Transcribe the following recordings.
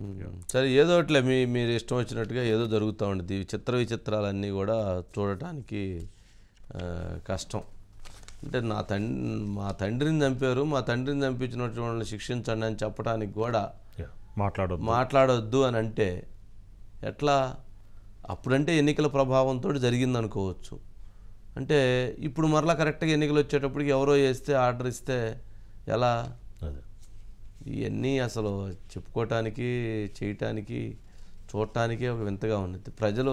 Mm. సరే ఏదో అట్లా మీ మీరు ఇష్టం వచ్చినట్టుగా ఏదో జరుగుతూ ఈ చిత్ర విచిత్రాలన్నీ కూడా చూడటానికి కష్టం అంటే నా తండ్రి మా తండ్రిని చంపారు మా తండ్రిని చంపించినటువంటి శిక్షించండి అని చెప్పడానికి కూడా మాట్లాడదు మాట్లాడొద్దు అని అంటే ఎట్లా అప్పుడంటే ఎన్నికల ప్రభావంతో జరిగింది అనుకోవచ్చు అంటే ఇప్పుడు మరలా కరెక్ట్గా ఎన్నికలు వచ్చేటప్పటికి ఎవరో వేస్తే ఆర్డర్ ఇస్తే ఎలా ఇవన్నీ అసలు చెప్పుకోవటానికి చేయటానికి చూడటానికి ఒక వింతగా ఉన్నది ప్రజలు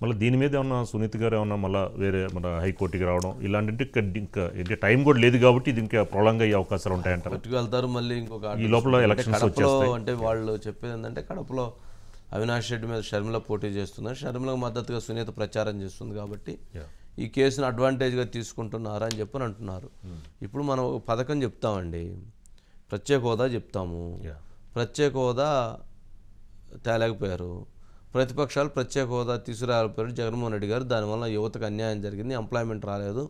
మళ్ళీ దీని మీద ఏమన్నా సునీత్ గారు ఏమన్నా మళ్ళీ వేరే మన హైకోర్టుకి రావడం ఇలాంటి ఇంకా ఇంకా టైం కూడా లేదు కాబట్టి ఇది ఇంకా అయ్యే అవకాశాలు ఉంటాయంట వెళ్తారు మళ్ళీ ఇంకొక ఈ లోపల ఎలక్షన్ అంటే వాళ్ళు చెప్పేది ఏంటంటే కడపలో అవినాష్ రెడ్డి మీద షర్మిల పోటీ చేస్తున్నారు షర్మిలకు మద్దతుగా సునీత ప్రచారం చేస్తుంది కాబట్టి ఈ కేసును అడ్వాంటేజ్గా తీసుకుంటున్నారా అని చెప్పని అంటున్నారు ఇప్పుడు మనం ఒక పథకం చెప్తామండి ప్రత్యేక హోదా చెప్తాము ప్రత్యేక హోదా తేలేకపోయారు ప్రతిపక్షాలు ప్రత్యేక హోదా తీసుకురాలిపోయారు జగన్మోహన్ రెడ్డి గారు దానివల్ల యువతకు అన్యాయం జరిగింది ఎంప్లాయ్మెంట్ రాలేదు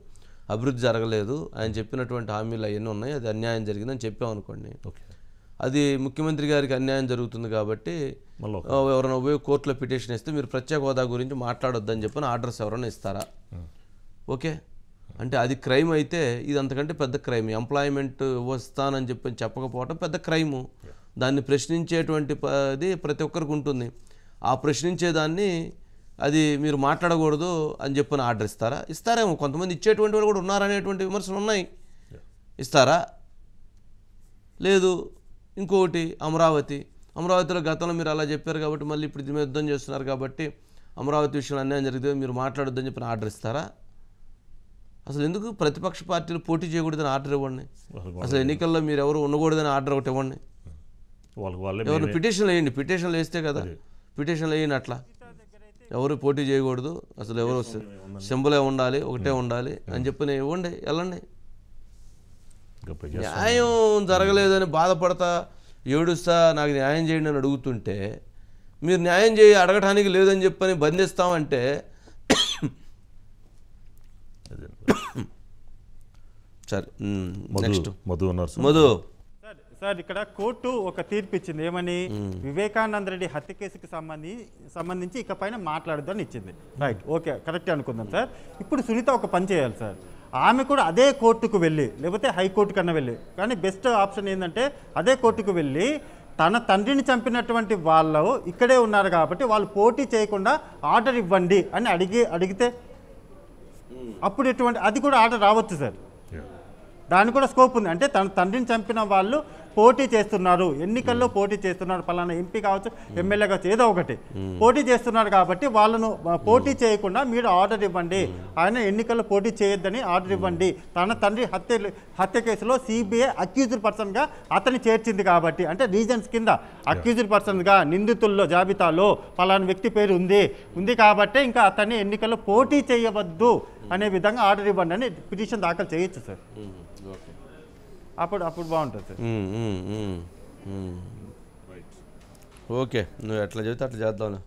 అభివృద్ధి జరగలేదు ఆయన చెప్పినటువంటి హామీలు అవన్నీ ఉన్నాయి అది అన్యాయం జరిగిందని చెప్పామనుకోండి ఓకే అది ముఖ్యమంత్రి గారికి అన్యాయం జరుగుతుంది కాబట్టి ఎవరైనా ఉభయ కోర్టులో పిటిషన్ ఇస్తే మీరు ప్రత్యేక హోదా గురించి మాట్లాడొద్దని చెప్పిన ఆర్డర్స్ ఎవరైనా ఇస్తారా ఓకే అంటే అది క్రైమ్ అయితే ఇది అంతకంటే పెద్ద క్రైమ్ ఎంప్లాయ్మెంట్ వస్తానని చెప్పి చెప్పకపోవటం పెద్ద క్రైము దాన్ని ప్రశ్నించేటువంటి అది ప్రతి ఒక్కరికి ఉంటుంది ఆ ప్రశ్నించేదాన్ని అది మీరు మాట్లాడకూడదు అని చెప్పి ఆర్డర్ ఇస్తారా ఇస్తారేమో కొంతమంది ఇచ్చేటువంటి వాళ్ళు కూడా ఉన్నారనేటువంటి విమర్శలు ఉన్నాయి ఇస్తారా లేదు ఇంకొకటి అమరావతి అమరావతిలో గతంలో మీరు అలా చెప్పారు కాబట్టి మళ్ళీ ఇప్పుడు దీని మీద యుద్ధం చేస్తున్నారు కాబట్టి అమరావతి విషయంలో అన్యాయం జరిగితే మీరు మాట్లాడొద్దని చెప్పి ఆర్డర్ ఇస్తారా అసలు ఎందుకు ప్రతిపక్ష పార్టీలు పోటీ చేయకూడదని ఆర్డర్ ఇవ్వండి అసలు ఎన్నికల్లో మీరు ఎవరు ఉండకూడదని ఆర్డర్ ఒకటి ఇవ్వండి ఎవరు పిటిషన్లు వేయండి పిటిషన్లు వేస్తే కదా పిటిషన్లు వేయండి అట్లా ఎవరు పోటీ చేయకూడదు అసలు ఎవరు సింబలే ఉండాలి ఒకటే ఉండాలి అని చెప్పి ఇవ్వండి వెళ్ళండి న్యాయం జరగలేదని బాధపడతా ఏడుస్తా నాకు న్యాయం చేయండి అని అడుగుతుంటే మీరు న్యాయం చేయి అడగటానికి లేదని చెప్పని బంధిస్తామంటే సరే మధు మధు సార్ ఇక్కడ కోర్టు ఒక తీర్పు ఇచ్చింది ఏమని వివేకానంద రెడ్డి హత్య కేసుకి సంబంధించి సంబంధించి ఇకపైన మాట్లాడద్దు అని ఇచ్చింది రైట్ ఓకే కరెక్ట్ అనుకుందాం సార్ ఇప్పుడు సునీత ఒక పని చేయాలి సార్ ఆమె కూడా అదే కోర్టుకు వెళ్ళి లేకపోతే హైకోర్టు కన్నా వెళ్ళి కానీ బెస్ట్ ఆప్షన్ ఏంటంటే అదే కోర్టుకు వెళ్ళి తన తండ్రిని చంపినటువంటి వాళ్ళు ఇక్కడే ఉన్నారు కాబట్టి వాళ్ళు పోటీ చేయకుండా ఆర్డర్ ఇవ్వండి అని అడిగి అడిగితే అప్పుడు ఎటువంటి అది కూడా ఆర్డర్ రావచ్చు సార్ దానికి కూడా స్కోప్ ఉంది అంటే తన తండ్రిని చంపిన వాళ్ళు పోటీ చేస్తున్నారు ఎన్నికల్లో పోటీ చేస్తున్నారు పలానా ఎంపీ కావచ్చు ఎమ్మెల్యే కావచ్చు ఏదో ఒకటి పోటీ చేస్తున్నారు కాబట్టి వాళ్ళను పోటీ చేయకుండా మీరు ఆర్డర్ ఇవ్వండి ఆయన ఎన్నికల్లో పోటీ చేయొద్దని ఆర్డర్ ఇవ్వండి తన తండ్రి హత్య హత్య కేసులో సిబిఐ అక్యూజ్డ్ పర్సన్గా అతన్ని చేర్చింది కాబట్టి అంటే రీజన్స్ కింద అక్యూజ్డ్ పర్సన్గా నిందితుల్లో జాబితాలో పలానా వ్యక్తి పేరు ఉంది ఉంది కాబట్టి ఇంకా అతన్ని ఎన్నికల్లో పోటీ చేయవద్దు అనే విధంగా ఆర్డర్ ఇవ్వండి అని పిటిషన్ దాఖలు చేయొచ్చు సార్ ఓకే అప్పుడు అప్పుడు బాగుంటుంది ఓకే నువ్వు ఎట్లా చెబితే అట్లా చేద్దాం